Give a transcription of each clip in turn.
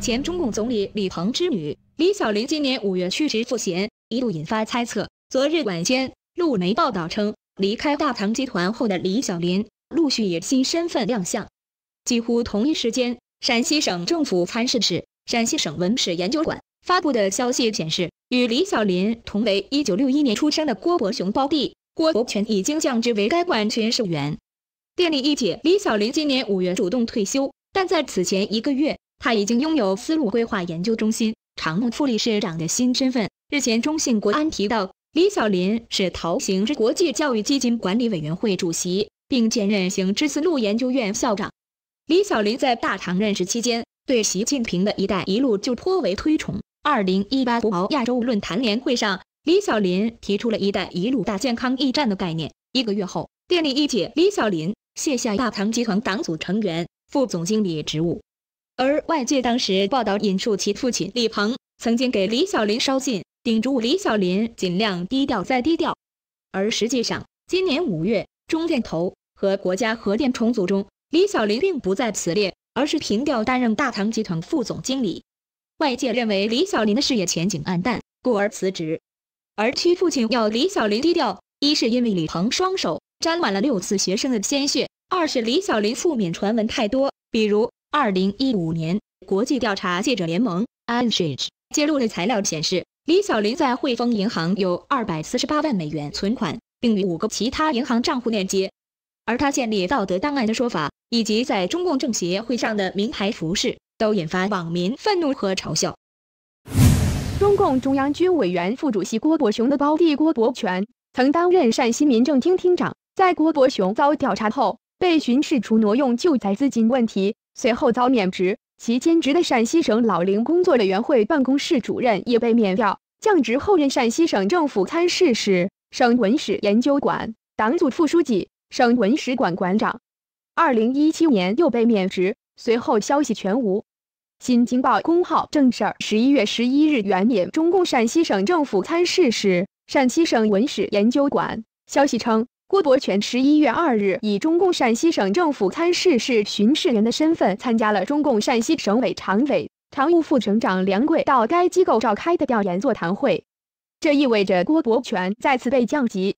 前中共总理李鹏之女李小林今年五月去职复贤，一度引发猜测。昨日晚间，路媒报道称，离开大唐集团后的李小林陆续以新身份亮相。几乎同一时间，陕西省政府参事室、陕西省文史研究馆发布的消息显示，与李小林同为1961年出生的郭伯雄胞弟郭伯权已经降职为该馆巡视员。电力一姐李小林今年五月主动退休，但在此前一个月。他已经拥有丝路规划研究中心常务副理事长的新身份。日前，中信国安提到，李小林是陶行知国际教育基金管理委员会主席，并兼任行知丝路研究院校长。李小林在大唐任职期间，对习近平的一带一路就颇为推崇。二零一八博鳌亚洲论坛年会上，李小林提出了一带一路大健康驿站的概念。一个月后，电力一姐李小林卸下大唐集团党组成员、副总经理职务。而外界当时报道，引述其父亲李鹏曾经给李小林捎信，叮嘱李小林尽量低调再低调。而实际上，今年五月，中电投和国家核电重组中，李小林并不在此列，而是停调担任大唐集团副总经理。外界认为李小林的事业前景暗淡，故而辞职。而其父亲要李小林低调，一是因为李鹏双手沾满了六次学生的鲜血，二是李小林负面传闻太多，比如。二零一五年，国际调查记者联盟 a n c h a g e 揭露的材料显示，李小林在汇丰银行有二百四十八万美元存款，并与五个其他银行账户链接。而他建立道德档案的说法，以及在中共政协会上的名牌服饰，都引发网民愤怒和嘲笑。中共中央军委员、副主席郭伯雄的胞弟郭伯权曾担任陕西民政厅厅长，在郭伯雄遭调查后，被巡视处挪用救灾资金问题。随后遭免职，其兼职的陕西省老龄工作委员会办公室主任也被免掉。降职后任陕西省政府参事室、省文史研究馆党组副书记、省文史馆馆长。二零一七年又被免职，随后消息全无。新京报公号“正事儿”十一月十一日援引中共陕西省政府参事室、陕西省文史研究馆消息称。郭伯权十一月二日以中共陕西省政府参事室巡视员的身份参加了中共陕西省委常委、常务副省长梁桂到该机构召开的调研座谈会，这意味着郭伯权再次被降级。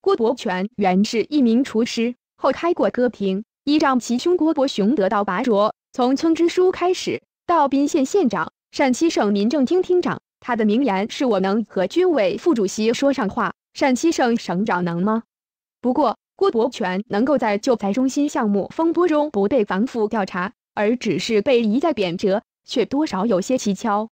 郭伯权原是一名厨师，后开过歌厅，依仗其兄郭伯雄得到拔擢，从村支书开始到彬县县长、陕西省民政厅厅长。他的名言是：“我能和军委副主席说上话，陕西省省长能吗？”不过，郭伯权能够在救灾中心项目风波中不被反腐调查，而只是被一再贬谪，却多少有些蹊跷。